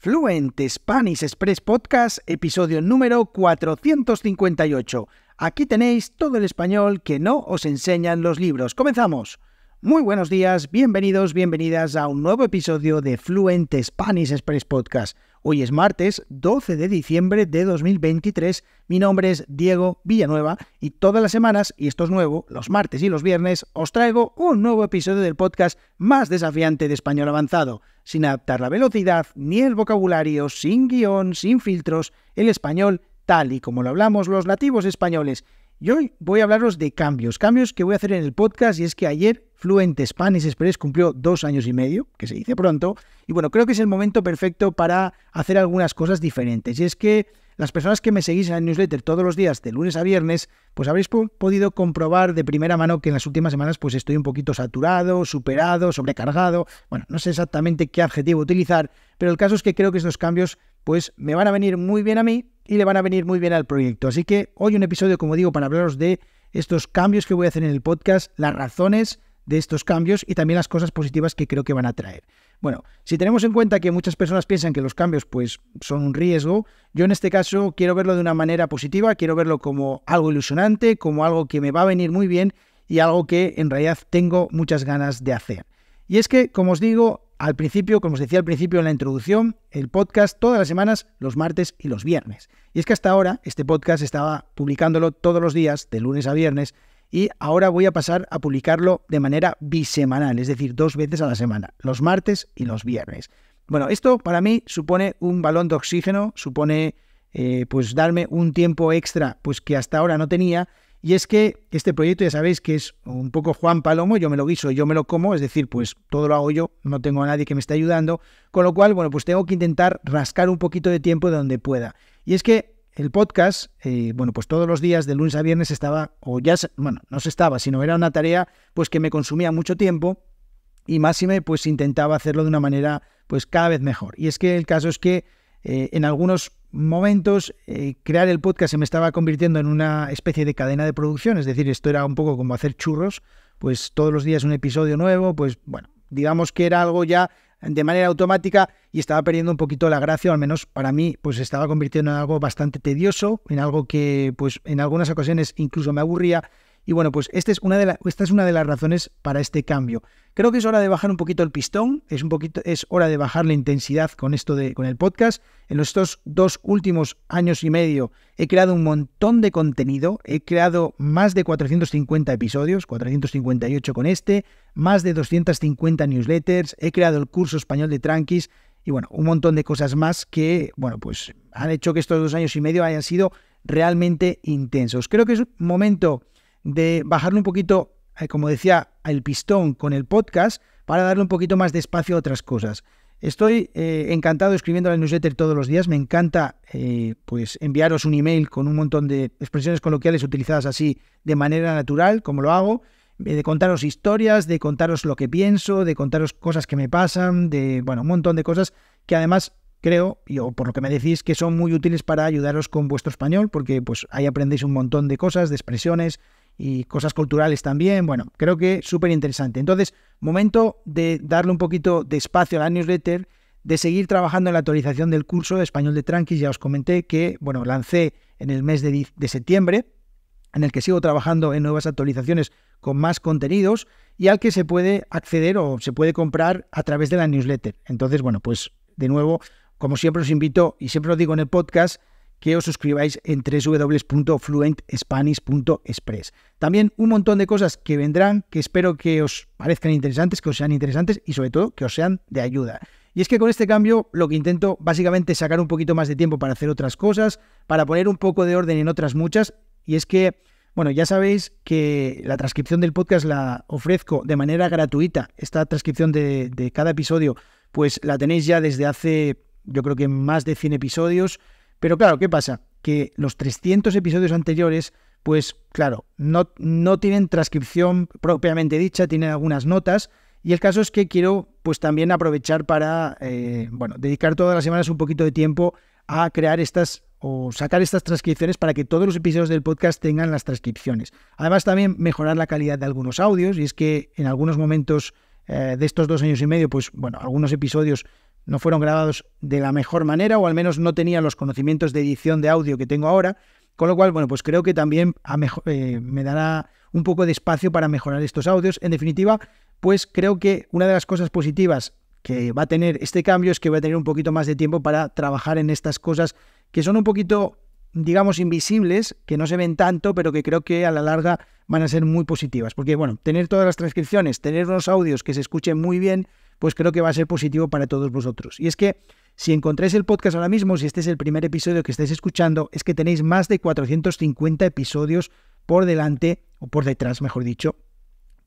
Fluent Spanish Express Podcast, episodio número 458. Aquí tenéis todo el español que no os enseñan los libros. Comenzamos. Muy buenos días, bienvenidos, bienvenidas a un nuevo episodio de Fluent Spanish Express Podcast. Hoy es martes 12 de diciembre de 2023. Mi nombre es Diego Villanueva y todas las semanas, y esto es nuevo, los martes y los viernes, os traigo un nuevo episodio del podcast más desafiante de español avanzado. Sin adaptar la velocidad ni el vocabulario, sin guión, sin filtros, el español tal y como lo hablamos los nativos españoles. Y hoy voy a hablaros de cambios, cambios que voy a hacer en el podcast y es que ayer Fluent Spanish Express cumplió dos años y medio, que se dice pronto, y bueno, creo que es el momento perfecto para hacer algunas cosas diferentes. Y es que las personas que me seguís en el newsletter todos los días, de lunes a viernes, pues habréis podido comprobar de primera mano que en las últimas semanas pues estoy un poquito saturado, superado, sobrecargado, bueno, no sé exactamente qué adjetivo utilizar, pero el caso es que creo que estos cambios pues me van a venir muy bien a mí y le van a venir muy bien al proyecto. Así que hoy un episodio, como digo, para hablaros de estos cambios que voy a hacer en el podcast, las razones de estos cambios y también las cosas positivas que creo que van a traer. Bueno, si tenemos en cuenta que muchas personas piensan que los cambios pues, son un riesgo, yo en este caso quiero verlo de una manera positiva, quiero verlo como algo ilusionante, como algo que me va a venir muy bien y algo que en realidad tengo muchas ganas de hacer. Y es que, como os digo, al principio, como os decía al principio en la introducción, el podcast todas las semanas, los martes y los viernes. Y es que hasta ahora este podcast estaba publicándolo todos los días, de lunes a viernes, y ahora voy a pasar a publicarlo de manera bisemanal, es decir, dos veces a la semana, los martes y los viernes. Bueno, esto para mí supone un balón de oxígeno, supone eh, pues darme un tiempo extra pues que hasta ahora no tenía. Y es que este proyecto ya sabéis que es un poco Juan Palomo, yo me lo guiso, yo me lo como, es decir, pues todo lo hago yo, no tengo a nadie que me esté ayudando, con lo cual, bueno, pues tengo que intentar rascar un poquito de tiempo de donde pueda. Y es que el podcast, eh, bueno, pues todos los días de lunes a viernes estaba, o ya, bueno, no se estaba, sino era una tarea pues que me consumía mucho tiempo y máxime pues intentaba hacerlo de una manera pues cada vez mejor. Y es que el caso es que eh, en algunos momentos eh, crear el podcast se me estaba convirtiendo en una especie de cadena de producción, es decir, esto era un poco como hacer churros, pues todos los días un episodio nuevo, pues bueno, digamos que era algo ya de manera automática y estaba perdiendo un poquito la gracia, o al menos para mí, pues estaba convirtiendo en algo bastante tedioso, en algo que pues en algunas ocasiones incluso me aburría y bueno, pues este esta es una de las razones para este cambio. Creo que es hora de bajar un poquito el pistón, es, un poquito, es hora de bajar la intensidad con esto de, con el podcast. En estos dos últimos años y medio he creado un montón de contenido, he creado más de 450 episodios, 458 con este, más de 250 newsletters, he creado el curso español de Tranquis, y bueno, un montón de cosas más que, bueno, pues han hecho que estos dos años y medio hayan sido realmente intensos. Creo que es un momento de bajarle un poquito, eh, como decía, el pistón con el podcast para darle un poquito más de espacio a otras cosas. Estoy eh, encantado escribiendo la newsletter todos los días. Me encanta eh, pues enviaros un email con un montón de expresiones coloquiales utilizadas así de manera natural, como lo hago, de contaros historias, de contaros lo que pienso, de contaros cosas que me pasan, de bueno, un montón de cosas que además creo, yo, por lo que me decís, que son muy útiles para ayudaros con vuestro español, porque pues ahí aprendéis un montón de cosas, de expresiones, y cosas culturales también. Bueno, creo que súper interesante. Entonces, momento de darle un poquito de espacio a la newsletter, de seguir trabajando en la actualización del curso de español de tranquis. Ya os comenté que, bueno, lancé en el mes de, de septiembre, en el que sigo trabajando en nuevas actualizaciones con más contenidos y al que se puede acceder o se puede comprar a través de la newsletter. Entonces, bueno, pues de nuevo, como siempre os invito y siempre os digo en el podcast, que os suscribáis en www.fluentspanish.express. También un montón de cosas que vendrán que espero que os parezcan interesantes, que os sean interesantes y sobre todo que os sean de ayuda. Y es que con este cambio lo que intento básicamente es sacar un poquito más de tiempo para hacer otras cosas, para poner un poco de orden en otras muchas. Y es que, bueno, ya sabéis que la transcripción del podcast la ofrezco de manera gratuita. Esta transcripción de, de cada episodio, pues la tenéis ya desde hace, yo creo que más de 100 episodios. Pero claro, ¿qué pasa? Que los 300 episodios anteriores, pues claro, no, no tienen transcripción propiamente dicha, tienen algunas notas. Y el caso es que quiero pues también aprovechar para, eh, bueno, dedicar todas las semanas un poquito de tiempo a crear estas o sacar estas transcripciones para que todos los episodios del podcast tengan las transcripciones. Además también mejorar la calidad de algunos audios y es que en algunos momentos eh, de estos dos años y medio, pues bueno, algunos episodios no fueron grabados de la mejor manera o al menos no tenía los conocimientos de edición de audio que tengo ahora. Con lo cual, bueno, pues creo que también eh, me dará un poco de espacio para mejorar estos audios. En definitiva, pues creo que una de las cosas positivas que va a tener este cambio es que voy a tener un poquito más de tiempo para trabajar en estas cosas que son un poquito, digamos, invisibles, que no se ven tanto, pero que creo que a la larga van a ser muy positivas. Porque, bueno, tener todas las transcripciones, tener unos audios que se escuchen muy bien, pues creo que va a ser positivo para todos vosotros. Y es que si encontráis el podcast ahora mismo, si este es el primer episodio que estáis escuchando, es que tenéis más de 450 episodios por delante, o por detrás, mejor dicho,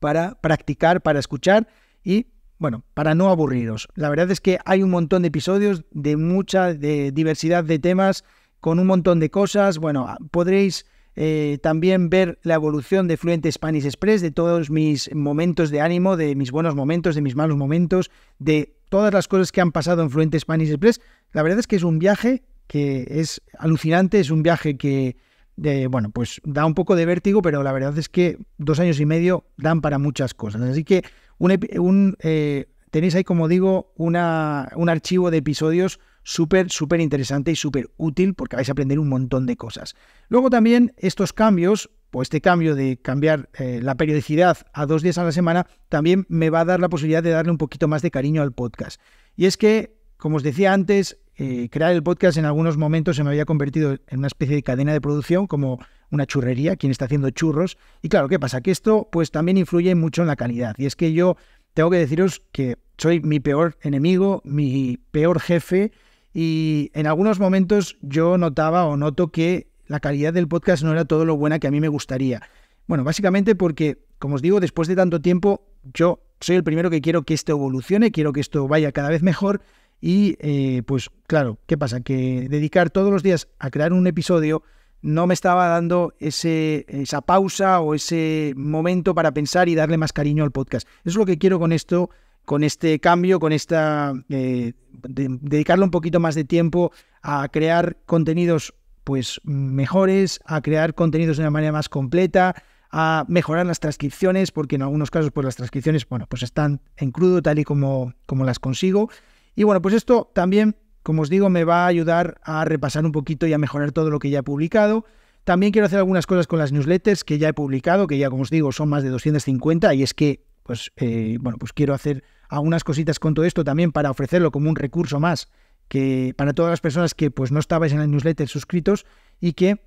para practicar, para escuchar y, bueno, para no aburriros. La verdad es que hay un montón de episodios de mucha diversidad de temas, con un montón de cosas. Bueno, podréis eh, también ver la evolución de Fluente Spanish Express, de todos mis momentos de ánimo, de mis buenos momentos, de mis malos momentos, de todas las cosas que han pasado en Fluente Spanish Express. La verdad es que es un viaje que es alucinante, es un viaje que, de, eh, bueno, pues da un poco de vértigo, pero la verdad es que dos años y medio dan para muchas cosas. Así que un, eh, tenéis ahí, como digo, un archivo de episodios súper, súper interesante y súper útil porque vais a aprender un montón de cosas. Luego también estos cambios, o este cambio de cambiar eh, la periodicidad a dos días a la semana, también me va a dar la posibilidad de darle un poquito más de cariño al podcast. Y es que, como os decía antes, eh, crear el podcast en algunos momentos se me había convertido en una especie de cadena de producción, como una churrería, quien está haciendo churros. Y claro, ¿qué pasa? Que esto pues también influye mucho en la calidad. Y es que yo tengo que deciros que soy mi peor enemigo, mi peor jefe y en algunos momentos yo notaba o noto que la calidad del podcast no era todo lo buena que a mí me gustaría. Bueno, básicamente porque, como os digo, después de tanto tiempo yo soy el primero que quiero que esto evolucione, quiero que esto vaya cada vez mejor y eh, pues claro, ¿qué pasa? Que dedicar todos los días a crear un episodio no me estaba dando esa pausa o ese momento para pensar y darle más cariño al podcast. Eso es lo que quiero con esto con este cambio, con esta eh, dedicarle un poquito más de tiempo a crear contenidos pues mejores, a crear contenidos de una manera más completa, a mejorar las transcripciones, porque en algunos casos pues las transcripciones, bueno, pues están en crudo tal y como, como las consigo. Y bueno, pues esto también, como os digo, me va a ayudar a repasar un poquito y a mejorar todo lo que ya he publicado. También quiero hacer algunas cosas con las newsletters que ya he publicado, que ya como os digo son más de 250, y es que pues eh, bueno, pues quiero hacer algunas cositas con todo esto también para ofrecerlo como un recurso más que para todas las personas que pues no estabais en el newsletter suscritos y que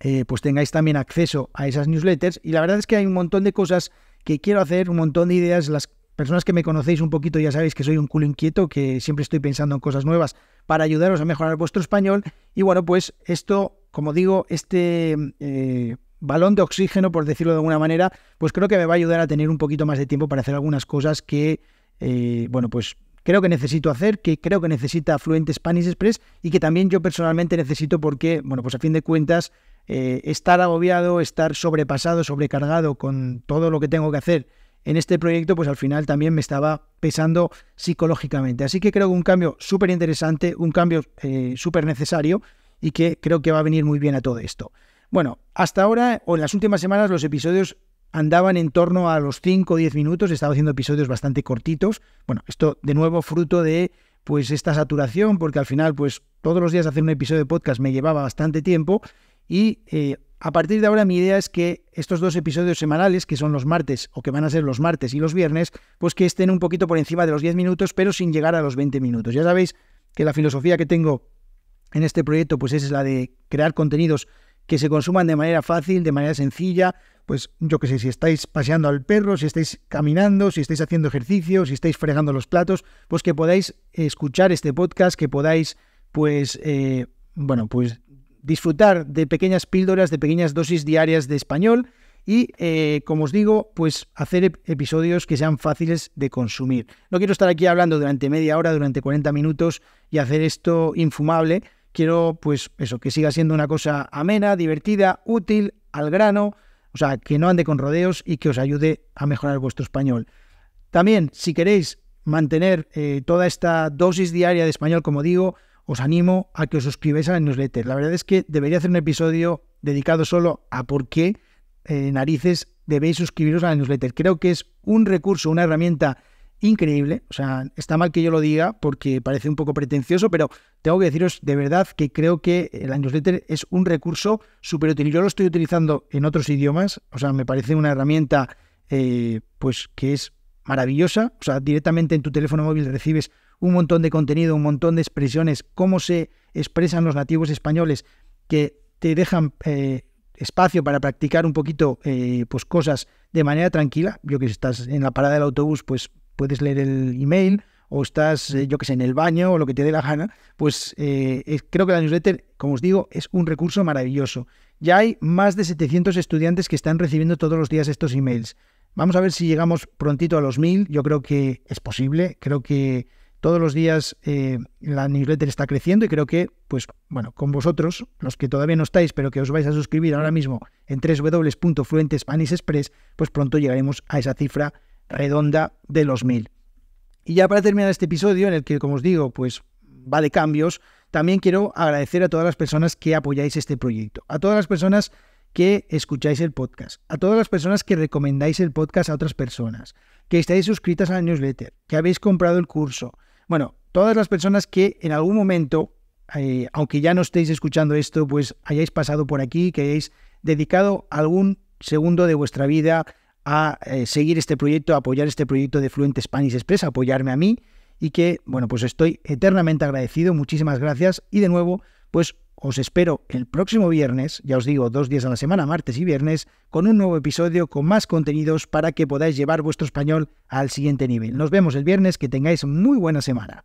eh, pues tengáis también acceso a esas newsletters. Y la verdad es que hay un montón de cosas que quiero hacer, un montón de ideas. Las personas que me conocéis un poquito ya sabéis que soy un culo inquieto, que siempre estoy pensando en cosas nuevas para ayudaros a mejorar vuestro español. Y bueno, pues esto, como digo, este... Eh, balón de oxígeno, por decirlo de alguna manera, pues creo que me va a ayudar a tener un poquito más de tiempo para hacer algunas cosas que, eh, bueno, pues creo que necesito hacer, que creo que necesita Fluentes Spanish Express y que también yo personalmente necesito porque, bueno, pues a fin de cuentas, eh, estar agobiado, estar sobrepasado, sobrecargado con todo lo que tengo que hacer en este proyecto, pues al final también me estaba pesando psicológicamente. Así que creo que un cambio súper interesante, un cambio eh, súper necesario y que creo que va a venir muy bien a todo esto. Bueno, hasta ahora o en las últimas semanas los episodios andaban en torno a los 5 o 10 minutos, estado haciendo episodios bastante cortitos. Bueno, esto de nuevo fruto de pues esta saturación, porque al final pues todos los días hacer un episodio de podcast me llevaba bastante tiempo y eh, a partir de ahora mi idea es que estos dos episodios semanales, que son los martes o que van a ser los martes y los viernes, pues que estén un poquito por encima de los 10 minutos, pero sin llegar a los 20 minutos. Ya sabéis que la filosofía que tengo en este proyecto pues es la de crear contenidos que se consuman de manera fácil, de manera sencilla. Pues yo qué sé, si estáis paseando al perro, si estáis caminando, si estáis haciendo ejercicio, si estáis fregando los platos, pues que podáis escuchar este podcast, que podáis, pues, eh, bueno, pues disfrutar de pequeñas píldoras, de pequeñas dosis diarias de español y, eh, como os digo, pues hacer episodios que sean fáciles de consumir. No quiero estar aquí hablando durante media hora, durante 40 minutos y hacer esto infumable, Quiero, pues, eso, que siga siendo una cosa amena, divertida, útil, al grano, o sea, que no ande con rodeos y que os ayude a mejorar vuestro español. También, si queréis mantener eh, toda esta dosis diaria de español, como digo, os animo a que os suscribáis a la newsletter. La verdad es que debería hacer un episodio dedicado solo a por qué eh, narices debéis suscribiros a la newsletter. Creo que es un recurso, una herramienta increíble. O sea, está mal que yo lo diga porque parece un poco pretencioso, pero tengo que deciros de verdad que creo que la newsletter es un recurso súper útil. Yo lo estoy utilizando en otros idiomas. O sea, me parece una herramienta eh, pues que es maravillosa. O sea, directamente en tu teléfono móvil recibes un montón de contenido, un montón de expresiones, cómo se expresan los nativos españoles que te dejan eh, espacio para practicar un poquito eh, pues cosas de manera tranquila. Yo que si estás en la parada del autobús, pues puedes leer el email o estás, eh, yo que sé, en el baño o lo que te dé la gana, pues eh, creo que la newsletter, como os digo, es un recurso maravilloso. Ya hay más de 700 estudiantes que están recibiendo todos los días estos emails. Vamos a ver si llegamos prontito a los 1000. Yo creo que es posible. Creo que todos los días eh, la newsletter está creciendo y creo que, pues bueno, con vosotros, los que todavía no estáis, pero que os vais a suscribir ahora mismo en www.fluentespanishexpress, pues pronto llegaremos a esa cifra redonda de los mil Y ya para terminar este episodio, en el que, como os digo, pues va de cambios, también quiero agradecer a todas las personas que apoyáis este proyecto, a todas las personas que escucháis el podcast, a todas las personas que recomendáis el podcast a otras personas, que estáis suscritas a la newsletter, que habéis comprado el curso. Bueno, todas las personas que en algún momento, eh, aunque ya no estéis escuchando esto, pues hayáis pasado por aquí, que hayáis dedicado algún segundo de vuestra vida a eh, seguir este proyecto, a apoyar este proyecto de Fluentes Spanish Express, a apoyarme a mí y que, bueno, pues estoy eternamente agradecido. Muchísimas gracias y de nuevo, pues os espero el próximo viernes, ya os digo, dos días a la semana, martes y viernes, con un nuevo episodio con más contenidos para que podáis llevar vuestro español al siguiente nivel. Nos vemos el viernes, que tengáis muy buena semana.